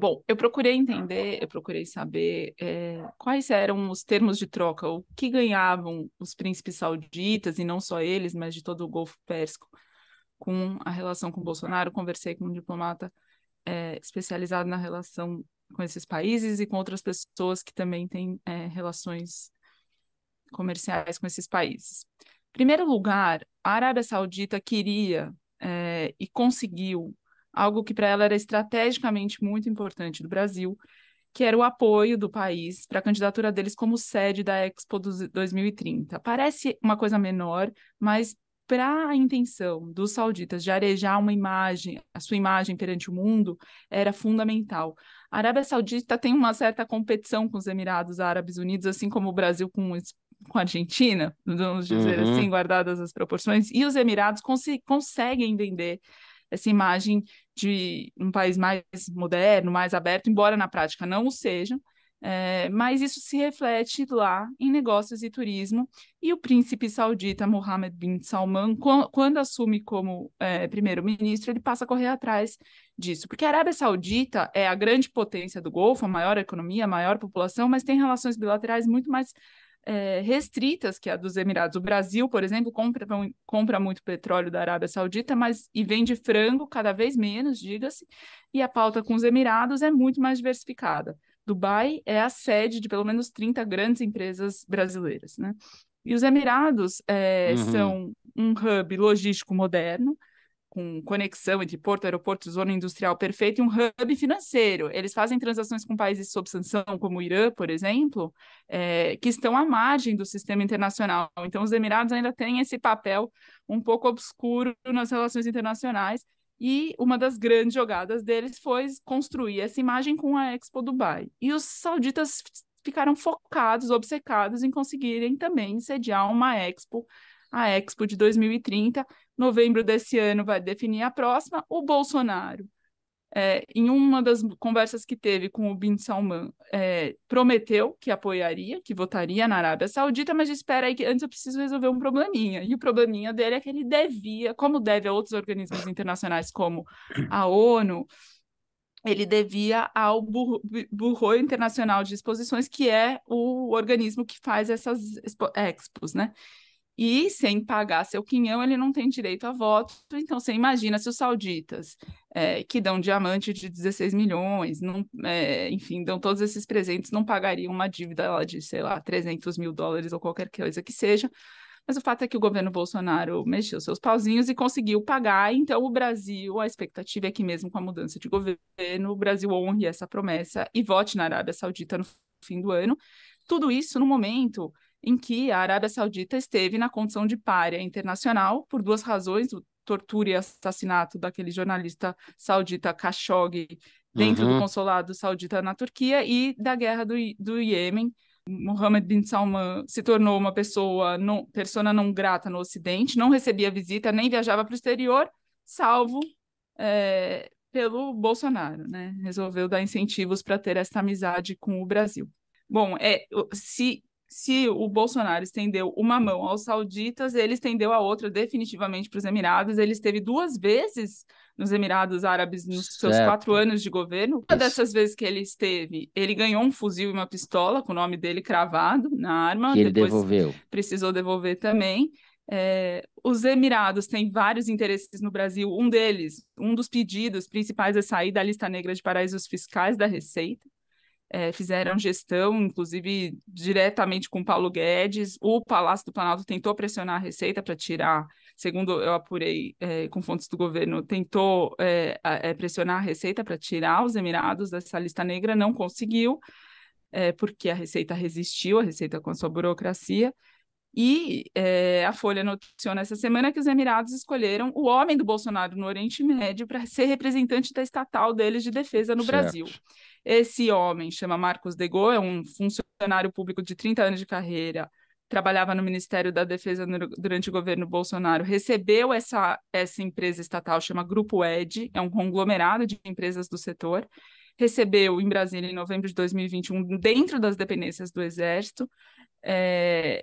Bom, eu procurei entender, eu procurei saber é, quais eram os termos de troca, o que ganhavam os príncipes sauditas, e não só eles, mas de todo o Golfo Pérsico, com a relação com Bolsonaro. Conversei com um diplomata é, especializado na relação com esses países e com outras pessoas que também têm é, relações comerciais com esses países. Em primeiro lugar, a Arábia Saudita queria e conseguiu algo que para ela era estrategicamente muito importante do Brasil, que era o apoio do país para a candidatura deles como sede da Expo 2030. Parece uma coisa menor, mas para a intenção dos sauditas de arejar uma imagem, a sua imagem perante o mundo, era fundamental. A Arábia Saudita tem uma certa competição com os Emirados Árabes Unidos, assim como o Brasil com, com a Argentina, vamos dizer uhum. assim, guardadas as proporções, e os Emirados cons conseguem vender essa imagem de um país mais moderno, mais aberto, embora na prática não o seja, é, mas isso se reflete lá em negócios e turismo. E o príncipe saudita Mohammed bin Salman, quando assume como é, primeiro-ministro, ele passa a correr atrás disso. Porque a Arábia Saudita é a grande potência do Golfo, a maior economia, a maior população, mas tem relações bilaterais muito mais é, restritas que é a dos Emirados. O Brasil, por exemplo, compra, compra muito petróleo da Arábia Saudita, mas e vende frango cada vez menos, diga-se, e a pauta com os Emirados é muito mais diversificada. Dubai é a sede de pelo menos 30 grandes empresas brasileiras, né? E os Emirados é, uhum. são um hub logístico moderno, com conexão entre porto, aeroporto, zona industrial perfeita e um hub financeiro. Eles fazem transações com países sob sanção, como o Irã, por exemplo, é, que estão à margem do sistema internacional. Então, os Emirados ainda têm esse papel um pouco obscuro nas relações internacionais. E uma das grandes jogadas deles foi construir essa imagem com a Expo Dubai. E os sauditas ficaram focados, obcecados em conseguirem também sediar uma Expo a Expo de 2030, novembro desse ano vai definir a próxima, o Bolsonaro. É, em uma das conversas que teve com o Bin Salman, é, prometeu que apoiaria, que votaria na Arábia Saudita, mas espera aí que antes eu preciso resolver um probleminha. E o probleminha dele é que ele devia, como deve a outros organismos internacionais como a ONU, ele devia ao Burro Internacional de Exposições, que é o organismo que faz essas expos, né? E sem pagar seu quinhão, ele não tem direito a voto. Então, você imagina se os sauditas, é, que dão diamante de 16 milhões, não, é, enfim, dão todos esses presentes, não pagariam uma dívida lá de, sei lá, 300 mil dólares ou qualquer coisa que seja. Mas o fato é que o governo Bolsonaro mexeu seus pauzinhos e conseguiu pagar. Então, o Brasil, a expectativa é que, mesmo com a mudança de governo, o Brasil honre essa promessa e vote na Arábia Saudita no fim do ano. Tudo isso no momento em que a Arábia Saudita esteve na condição de párea internacional por duas razões, o tortura e assassinato daquele jornalista saudita Khashoggi dentro uhum. do consulado saudita na Turquia e da guerra do, do Iêmen. Mohammed bin Salman se tornou uma pessoa não, persona não grata no Ocidente, não recebia visita, nem viajava para o exterior, salvo é, pelo Bolsonaro, né? Resolveu dar incentivos para ter esta amizade com o Brasil. Bom, é, se se o Bolsonaro estendeu uma mão aos sauditas, ele estendeu a outra definitivamente para os Emirados. Ele esteve duas vezes nos Emirados Árabes nos certo. seus quatro anos de governo. Uma dessas vezes que ele esteve, ele ganhou um fuzil e uma pistola com o nome dele cravado na arma. Que ele devolveu. Precisou devolver também. É, os Emirados têm vários interesses no Brasil. Um deles, um dos pedidos principais é sair da lista negra de paraísos fiscais da Receita é, fizeram uhum. gestão, inclusive diretamente com Paulo Guedes. O Palácio do Planalto tentou pressionar a Receita para tirar, segundo eu apurei é, com fontes do governo, tentou é, é pressionar a Receita para tirar os Emirados dessa lista negra, não conseguiu, é, porque a Receita resistiu, a Receita com a sua burocracia. E é, a Folha noticiou nessa semana que os Emirados escolheram o homem do Bolsonaro no Oriente Médio para ser representante da estatal deles de defesa no certo. Brasil. Esse homem chama Marcos Degô, é um funcionário público de 30 anos de carreira, trabalhava no Ministério da Defesa durante o governo Bolsonaro, recebeu essa, essa empresa estatal, chama Grupo Ed, é um conglomerado de empresas do setor, recebeu em Brasília em novembro de 2021, dentro das dependências do Exército, é,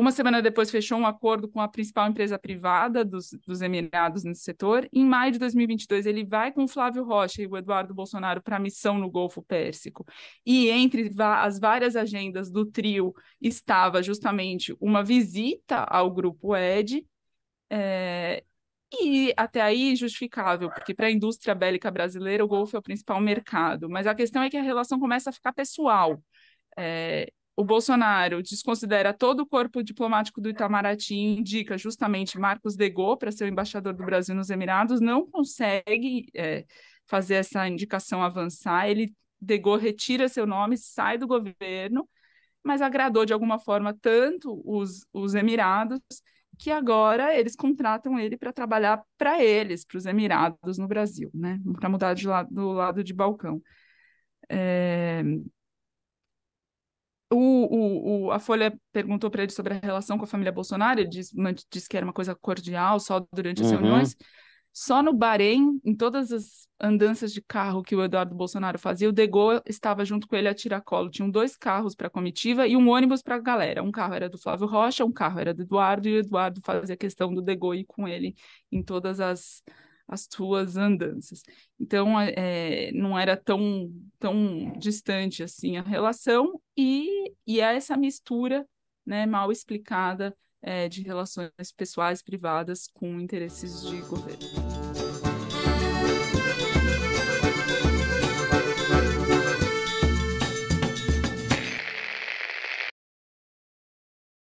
uma semana depois fechou um acordo com a principal empresa privada dos, dos Emirados nesse setor. Em maio de 2022, ele vai com o Flávio Rocha e o Eduardo Bolsonaro para a missão no Golfo Pérsico. E entre as várias agendas do trio estava justamente uma visita ao grupo ED. É... E até aí justificável, porque para a indústria bélica brasileira o Golfo é o principal mercado. Mas a questão é que a relação começa a ficar pessoal. É, o Bolsonaro desconsidera todo o corpo diplomático do Itamaraty e indica justamente Marcos Degô para ser o embaixador do Brasil nos Emirados, não consegue é, fazer essa indicação avançar, ele Degô retira seu nome, sai do governo, mas agradou de alguma forma tanto os, os Emirados que agora eles contratam ele para trabalhar para eles, para os Emirados no Brasil, né? Para mudar de lado, do lado de balcão. É, o, o, o, a Folha perguntou para ele sobre a relação com a família Bolsonaro, ele disse diz que era uma coisa cordial só durante as uhum. reuniões. Só no Bahrein, em todas as andanças de carro que o Eduardo Bolsonaro fazia, o Degô estava junto com ele a tiracolo. Tinham dois carros para a comitiva e um ônibus para a galera. Um carro era do Flávio Rocha, um carro era do Eduardo, e o Eduardo fazia questão do Degô ir com ele em todas as as tuas andanças. Então, é, é, não era tão, tão distante assim a relação, e, e é essa mistura né, mal explicada é, de relações pessoais privadas com interesses de governo.